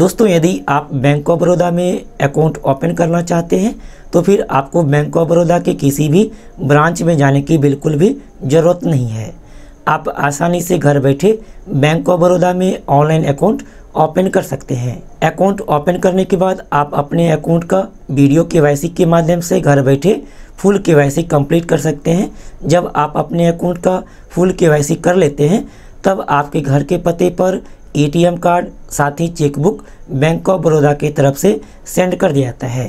दोस्तों यदि आप बैंक ऑफ बड़ौदा में अकाउंट ओपन करना चाहते हैं तो फिर आपको बैंक ऑफ बड़ौदा के किसी भी ब्रांच में जाने की बिल्कुल भी ज़रूरत नहीं है आप आसानी से घर बैठे बैंक ऑफ बड़ौदा में ऑनलाइन अकाउंट ओपन कर सकते हैं अकाउंट ओपन करने के बाद आप अपने अकाउंट का वीडियो के के माध्यम से घर बैठे फुल के वाई कंप्लीट कर सकते हैं जब आप अपने अकाउंट का फुल के कर लेते हैं तब आपके घर के पते पर एटीएम कार्ड साथ ही चेकबुक बैंक ऑफ बड़ौदा की तरफ से सेंड कर दिया जाता है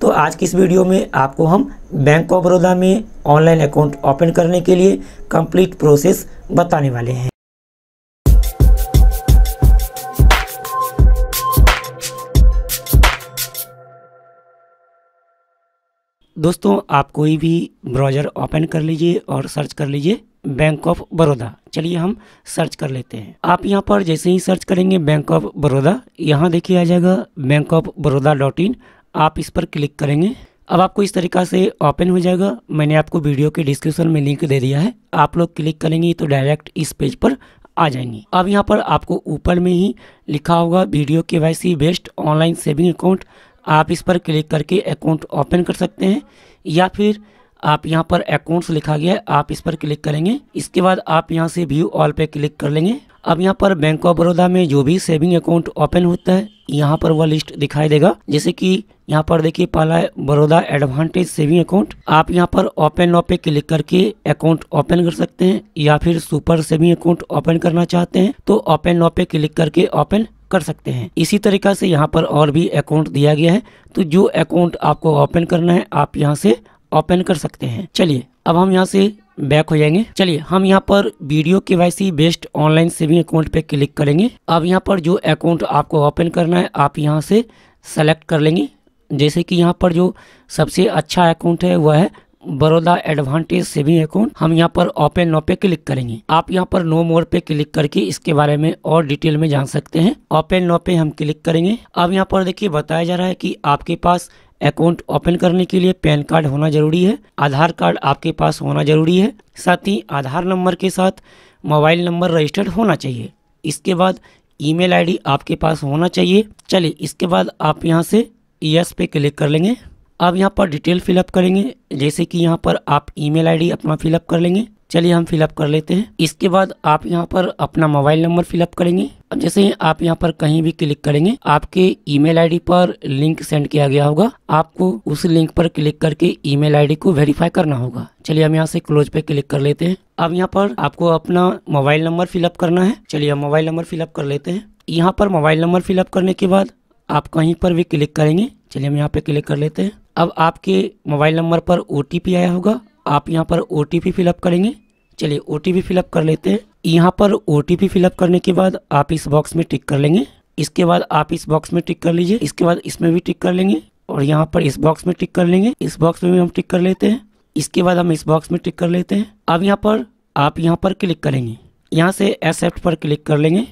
तो आज की इस वीडियो में आपको हम बैंक ऑफ बड़ौदा में ऑनलाइन अकाउंट ओपन करने के लिए कंप्लीट प्रोसेस बताने वाले हैं दोस्तों आप कोई भी ब्राउज़र ओपन कर लीजिए और सर्च कर लीजिए बैंक ऑफ बड़ौदा चलिए हम सर्च कर लेते हैं आप यहाँ पर जैसे ही सर्च करेंगे बैंक ऑफ बड़ौदा यहाँ देखिए आ जाएगा bank of Baroda dot in आप इस पर क्लिक करेंगे अब आपको इस तरीका से ओपन हो जाएगा मैंने आपको वीडियो के डिस्क्रिप्शन में लिंक दे दिया है आप लोग क्लिक करेंगे तो डायरेक्ट इस पेज पर आ जाएंगे अब यहाँ पर आपको ऊपर में ही लिखा होगा video K Y C best online saving account आप इस पर क्लिक करके अकाउंट ओपन कर सकते हैं या फिर आप यहाँ पर अकाउंट्स लिखा गया है आप इस पर क्लिक करेंगे इसके बाद आप यहाँ से व्यू ऑल पे क्लिक कर लेंगे अब यहाँ पर बैंक ऑफ बड़ौदा में जो भी सेविंग अकाउंट ओपन होता है यहाँ पर वह लिस्ट दिखाई देगा जैसे कि यहाँ पर देखिए पहला है बड़ौदा एडवांटेज सेविंग अकाउंट आप यहाँ पर ओपन लॉ पे क्लिक करके अकाउंट ओपन कर सकते हैं या फिर सुपर सेविंग अकाउंट ओपन करना चाहते हैं तो ओपन लॉ पे क्लिक करके ओपन कर सकते हैं इसी तरीका से यहाँ पर और भी अकाउंट दिया गया है तो जो अकाउंट आपको ओपन करना है आप यहाँ से ओपन कर सकते हैं चलिए अब हम यहाँ से बैक हो जाएंगे चलिए हम यहाँ पर video K Y best online saving account पे क्लिक करेंगे अब यहाँ पर जो अकाउंट आपको ओपन करना है आप यहाँ से सेलेक्ट कर लेंगे जैसे कि यहाँ पर जो सबसे अच्छा अकाउंट है वह है बड़ौदा एडवांटेज सेविंग अकाउंट हम यहाँ पर ओपन नो पे क्लिक करेंगे आप यहाँ पर नो मोर पे क्लिक करके इसके बारे में और डिटेल में जान सकते हैं ओपन नो पे हम क्लिक करेंगे अब यहाँ पर देखिए बताया जा रहा है कि आपके पास अकाउंट ओपन करने के लिए पैन कार्ड होना जरूरी है आधार कार्ड आपके पास होना जरूरी है साथ ही आधार नंबर के साथ मोबाइल नंबर रजिस्टर्ड होना चाहिए इसके बाद ईमेल आईडी आपके पास होना चाहिए चलिए इसके बाद आप यहाँ से यस पे क्लिक कर लेंगे आप यहाँ पर डिटेल फिलअप करेंगे जैसे कि यहाँ पर आप ईमेल आईडी अपना फिलअप कर लेंगे चलिए हम फिलअप कर लेते हैं इसके बाद आप यहाँ पर अपना मोबाइल नंबर फिलअप करेंगे अब जैसे ही आप यहाँ पर कहीं भी क्लिक करेंगे आपके ईमेल आईडी पर लिंक सेंड किया गया होगा आपको उस लिंक पर क्लिक करके ईमेल आईडी को वेरीफाई करना होगा चलिए हम यहाँ से क्लोज पे क्लिक कर लेते हैं अब यहाँ पर आपको अपना मोबाइल नंबर फिलअप करना है चलिए हम मोबाइल नंबर फिलअप कर लेते हैं यहाँ पर मोबाइल नंबर फिलअप करने के बाद आप कहीं पर भी क्लिक करेंगे चलिए हम यहाँ पे क्लिक कर लेते हैं अब आपके मोबाइल नंबर पर ओ आया होगा आप यहाँ पर ओ फिलअप करेंगे चलिए ओ टी फिलअप कर लेते हैं यहाँ पर ओ टी फिलअप करने के बाद आप इस बॉक्स में टिक कर लेंगे इसके बाद आप इस बॉक्स में टिक कर लीजिए इसके बाद इसमें भी टिक कर लेंगे और यहाँ पर इस बॉक्स में टिक कर लेंगे इस बॉक्स में भी हम टिक कर लेते हैं इसके बाद हम इस बॉक्स में टिक कर लेते हैं अब यहाँ पर आप यहाँ पर क्लिक करेंगे यहाँ से एक्सेप्ट पर क्लिक कर लेंगे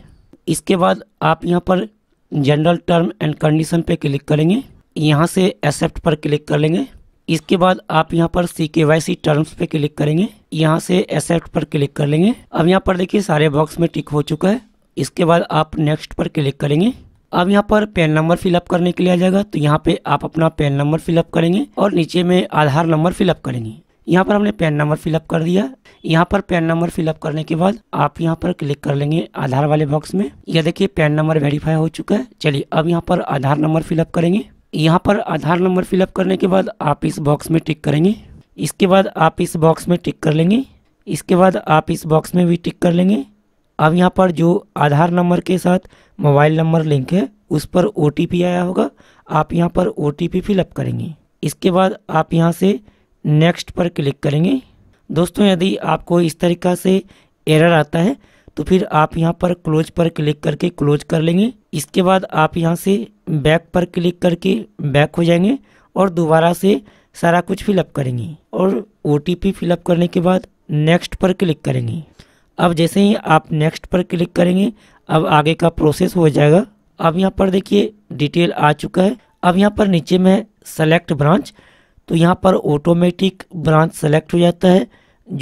इसके बाद आप यहाँ पर जनरल टर्म एंड कंडीशन पे क्लिक करेंगे यहाँ से एक्सेप्ट पर क्लिक कर लेंगे इसके बाद आप यहाँ पर C K Y C terms पे क्लिक करेंगे यहाँ से एक्सेप्ट पर क्लिक कर लेंगे अब यहाँ पर देखिए सारे बॉक्स में टिक हो चुका है इसके बाद आप नेक्स्ट पर क्लिक करेंगे अब यहाँ पर पेन नंबर फिलअप करने के लिए आ जाएगा तो यहाँ पे आप अपना पेन नंबर फिलअप करेंगे और नीचे में आधार नंबर फिलअप करेंगे यहाँ पर हमने पेन नंबर फिलअप कर दिया यहाँ पर पेन नंबर फिलअप करने के बाद आप यहाँ पर क्लिक कर लेंगे आधार वाले बॉक्स में यह देखिए पेन नंबर वेरीफाई हो चुका है चलिए अब यहाँ पर आधार नंबर फिलअप करेंगे यहाँ पर आधार नंबर फिलअप करने के बाद आप इस बॉक्स में टिक करेंगे इसके बाद आप इस बॉक्स में टिक कर लेंगे इसके बाद आप इस बॉक्स में भी टिक कर लेंगे अब यहाँ पर जो आधार नंबर के साथ मोबाइल नंबर लिंक है उस पर ओ आया होगा आप यहाँ पर ओ टी पी फिलअप करेंगे इसके बाद आप यहाँ से नेक्स्ट पर क्लिक करेंगे दोस्तों यदि आपको इस तरीका से एरर आता है तो फिर आप यहाँ पर क्लोज पर क्लिक करके क्लोज कर लेंगे इसके बाद आप यहाँ से बैक पर क्लिक करके बैक हो जाएंगे और दोबारा से सारा कुछ फिलअप करेंगी और ओ टी पी फिलअप करने के बाद नेक्स्ट पर क्लिक करेंगी अब जैसे ही आप नेक्स्ट पर क्लिक करेंगे अब आगे का प्रोसेस हो जाएगा अब यहाँ पर देखिए डिटेल आ चुका है अब यहाँ पर नीचे में सेलेक्ट ब्रांच तो यहाँ पर ऑटोमेटिक ब्रांच सेलेक्ट हो जाता है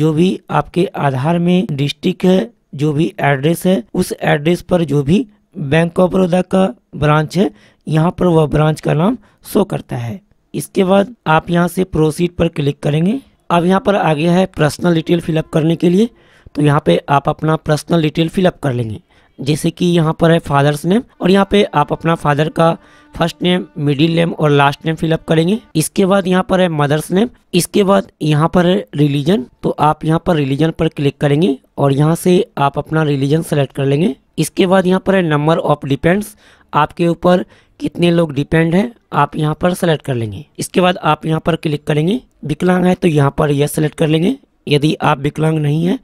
जो भी आपके आधार में डिस्ट्रिक्ट है जो भी एड्रेस है उस एड्रेस पर जो भी बैंक ऑफ बड़ौदा का ब्रांच है यहाँ पर वह ब्रांच का नाम शो करता है इसके बाद आप यहाँ से प्रोसीड पर क्लिक करेंगे अब यहाँ पर आ गया है पर्सनल डिटेल फिलअप करने के लिए तो यहाँ पे आप अपना पर्सनल डिटेल फिलअप कर लेंगे जैसे कि यहाँ पर है फादर्स नेम और यहाँ पे आप अपना फादर का फर्स्ट नेम मिडिल नेम और लास्ट नेम फिलअप करेंगे इसके बाद यहाँ पर है मदर्स नेम इसके बाद यहाँ पर है रिलीजन तो आप यहाँ पर रिलीजन पर क्लिक करेंगे और यहाँ से आप अपना रिलीजन सेलेक्ट कर लेंगे इसके बाद यहाँ पर है नंबर ऑफ डिपेंड्स आपके ऊपर कितने लोग डिपेंड हैं आप यहाँ पर सेलेक्ट कर लेंगे इसके बाद आप यहाँ पर क्लिक करेंगे विकलांग है तो यहाँ पर यह सेलेक्ट कर लेंगे यदि आप विकलांग नहीं है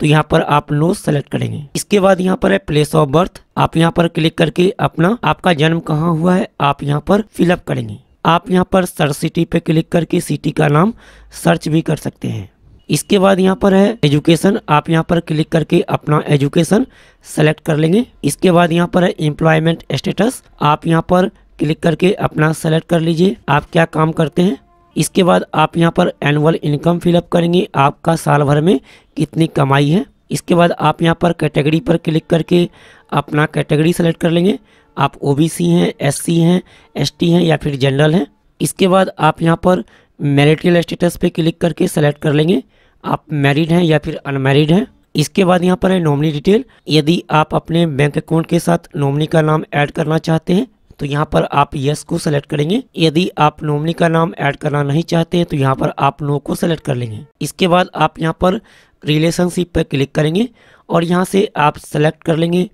तो यहाँ पर आप नो सेलेक्ट करेंगे इसके बाद यहाँ पर है प्लेस ऑफ बर्थ आप यहाँ पर क्लिक करके अपना आपका जन्म कहाँ हुआ है आप यहाँ पर फिलअप करेंगे आप यहाँ पर सर सिटी पे क्लिक करके सिटी का नाम सर्च भी कर सकते हैं इसके बाद यहाँ पर है एजुकेशन आप यहाँ पर क्लिक करके अपना एजुकेशन सेलेक्ट कर लेंगे इसके बाद यहाँ पर है एम्प्लॉयमेंट स्टेटस आप यहाँ पर क्लिक करके अपना सेलेक्ट कर लीजिए आप क्या काम करते हैं इसके बाद आप यहाँ पर एनुअल इनकम फिलअप करेंगे आपका साल भर में कितनी कमाई है इसके बाद आप यहाँ पर कैटेगरी पर क्लिक करके अपना कैटेगरी सेलेक्ट कर लेंगे आप ओ हैं एस हैं एस हैं या फिर जनरल हैं इसके बाद आप यहाँ पर मेरिटल स्टेटस पे क्लिक करके सेलेक्ट कर लेंगे आप मैरिड हैं या फिर अनमैरिड हैं इसके बाद यहाँ पर है नॉमनी डिटेल यदि आप अपने बैंक अकाउंट के साथ नॉमिनी का नाम ऐड करना चाहते हैं तो यहाँ पर आप यस को सेलेक्ट करेंगे यदि आप नॉमिनी का नाम ऐड करना नहीं चाहते हैं तो यहाँ पर आप नो को सेलेक्ट कर लेंगे इसके बाद आप यहाँ पर रिलेशनशिप पर क्लिक करेंगे और यहाँ से आप सेलेक्ट कर लेंगे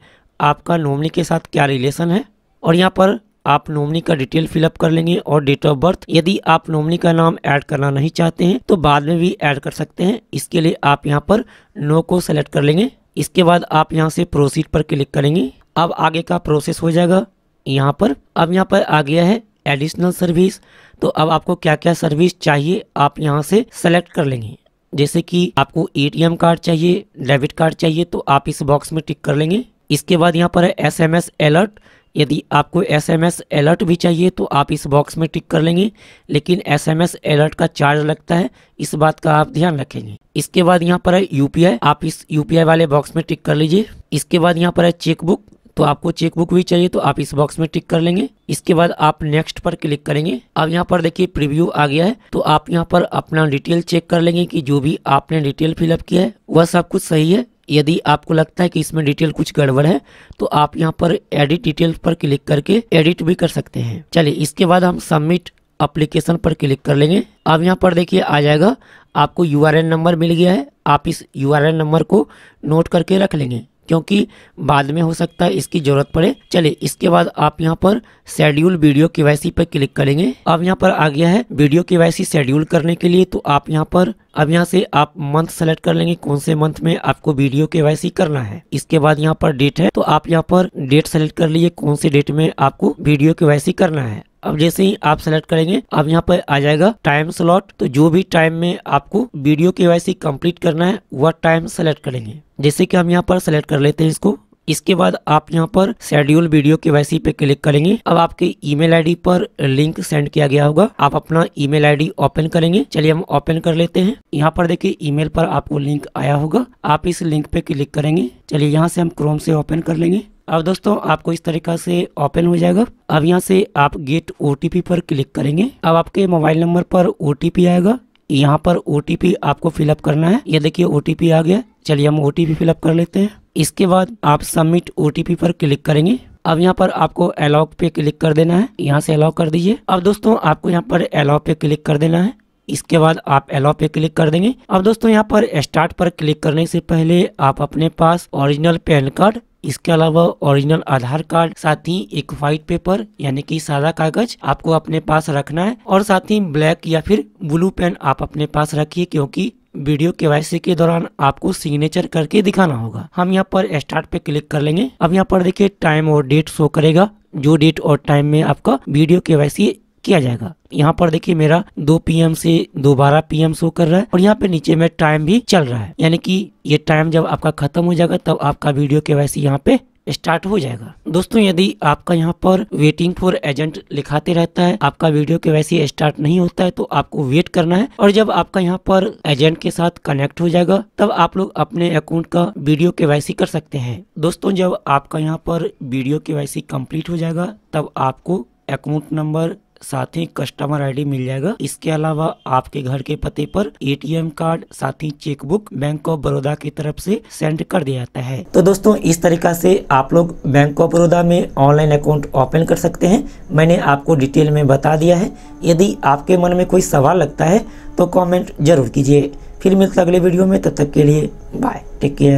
आपका नॉमनी के साथ क्या रिलेशन है और यहाँ पर आप नॉमनी का डिटेल फिलअप कर लेंगे और डेट ऑफ बर्थ यदि आप नॉमनी का नाम ऐड करना नहीं चाहते हैं तो बाद में भी ऐड कर सकते हैं इसके लिए आप यहाँ पर नो को सेलेक्ट कर लेंगे इसके बाद आप यहाँ से प्रोसीड पर क्लिक करेंगे अब आगे का प्रोसेस हो जाएगा यहाँ पर अब यहाँ पर आ गया है एडिशनल सर्विस तो अब आपको क्या क्या सर्विस चाहिए आप यहाँ से सेलेक्ट कर लेंगे जैसे कि आपको ए कार्ड चाहिए डेबिट कार्ड चाहिए तो आप इस बॉक्स में टिक कर लेंगे इसके बाद यहाँ पर है एस एम एस अलर्ट यदि आपको एस एम एस अलर्ट भी चाहिए तो आप इस बॉक्स में टिक कर लेंगे लेकिन एस एम एस अलर्ट का चार्ज लगता है इस बात का आप ध्यान रखेंगे इसके बाद यहाँ पर है यूपीआई आप इस यूपीआई वाले बॉक्स में टिक कर लीजिए इसके बाद यहाँ पर है चेकबुक तो आपको चेकबुक भी चाहिए तो आप इस बॉक्स में टिक कर लेंगे इसके बाद आप नेक्स्ट पर क्लिक करेंगे अब यहाँ पर देखिए प्रीव्यू आ गया है तो आप यहाँ पर अपना डिटेल चेक कर लेंगे कि जो भी आपने डिटेल फिलअप किया है वह सब कुछ सही है यदि आपको लगता है कि इसमें डिटेल कुछ गड़बड़ है तो आप यहाँ पर एडिट डिटेल पर क्लिक करके एडिट भी कर सकते हैं चलिए इसके बाद हम सबमिट अप्लीकेशन पर क्लिक कर लेंगे अब यहाँ पर देखिए आ जाएगा आपको यू नंबर मिल गया है आप इस यू नंबर को नोट करके रख लेंगे क्योंकि बाद में हो सकता है इसकी ज़रूरत पड़े चले इसके बाद आप यहाँ पर शेड्यूल वीडियो के पर क्लिक करेंगे अब यहाँ पर आ गया है वीडियो के शेड्यूल करने के लिए तो आप यहाँ पर अब यहाँ से आप मंथ सेलेक्ट कर लेंगे कौन से मंथ में आपको वीडियो के करना है इसके बाद यहाँ पर डेट है तो आप यहाँ पर डेट सेलेक्ट कर लिए कौन से डेट में आपको वीडियो के करना है अब जैसे ही आप सेलेक्ट करेंगे अब यहाँ पर आ जाएगा टाइम स्लॉट तो जो भी टाइम में आपको वीडियो के वाई कंप्लीट करना है वह टाइम सेलेक्ट करेंगे जैसे कि हम यहाँ पर सेलेक्ट कर लेते हैं इसको इसके बाद आप यहाँ पर शेड्यूल वीडियो के वैसी पे क्लिक करेंगे अब आपके ईमेल आईडी पर लिंक सेंड किया गया होगा आप अपना ईमेल आईडी ओपन करेंगे चलिए हम ओपन कर लेते हैं यहाँ पर देखिए ईमेल पर आपको लिंक आया होगा आप इस लिंक पे क्लिक करेंगे चलिए यहाँ से हम क्रोम से ओपन कर लेंगे अब दोस्तों आपको इस तरीका से ओपन हो जाएगा अब यहाँ से आप गेट ओ पर क्लिक करेंगे अब आपके मोबाइल नंबर पर ओ आएगा यहाँ पर ओ आपको फिलअप करना है ये देखिए ओ आ गया चलिए हम ओ फिलअप कर लेते हैं इसके बाद आप सबमिट ओ पर क्लिक करेंगे अब यहाँ पर आपको अलाउ पे क्लिक कर देना है यहाँ से अलाउ कर दीजिए अब दोस्तों आपको यहाँ पर अलाउ पे क्लिक कर देना है इसके बाद आप अलाउ पे क्लिक कर देंगे अब दोस्तों यहाँ पर स्टार्ट पर क्लिक करने से पहले आप अपने पास ओरिजिनल पैन कार्ड इसके अलावा ओरिजिनल आधार कार्ड साथ ही एक व्हाइट पेपर यानी कि सादा कागज आपको अपने पास रखना है और साथ ही ब्लैक या फिर ब्लू पेन आप अपने पास रखिए क्योंकि वीडियो केवाईसी के दौरान आपको सिग्नेचर करके दिखाना होगा हम यहाँ पर स्टार्ट पे क्लिक कर लेंगे अब यहाँ पर देखिए टाइम और डेट शो करेगा जो डेट और टाइम में आपका वीडियो के केवाईसी किया जाएगा यहाँ पर देखिए मेरा दो पीएम से दो बारह एम शो कर रहा है और यहाँ पे नीचे में टाइम भी चल रहा है यानी कि ये टाइम जब आपका खत्म हो जाएगा तब आपका वीडियो के वैसे यहाँ पे स्टार्ट हो जाएगा दोस्तों यदि आपका यहाँ पर वेटिंग फॉर एजेंट लिखाते रहता है आपका वीडियो के वैसे स्टार्ट नहीं होता है तो आपको वेट करना है और जब आपका यहाँ पर एजेंट के साथ कनेक्ट हो जाएगा तब आप लोग अपने अकाउंट का वीडियो के वैसे कर सकते हैं दोस्तों जब आपका यहाँ पर वीडियो के वैसे कम्प्लीट हो जाएगा तब आपको अकाउंट नंबर साथ ही कस्टमर आईडी मिल जाएगा इसके अलावा आपके घर के पते पर एटीएम कार्ड साथ ही चेकबुक बैंक ऑफ बड़ौदा की तरफ से सेंड कर दिया जाता है तो दोस्तों इस तरीका से आप लोग बैंक ऑफ बड़ौदा में ऑनलाइन अकाउंट ओपन कर सकते हैं मैंने आपको डिटेल में बता दिया है यदि आपके मन में कोई सवाल लगता है तो कॉमेंट जरूर कीजिए फिर मिलते अगले वीडियो में तब तक के लिए बाय टेक केयर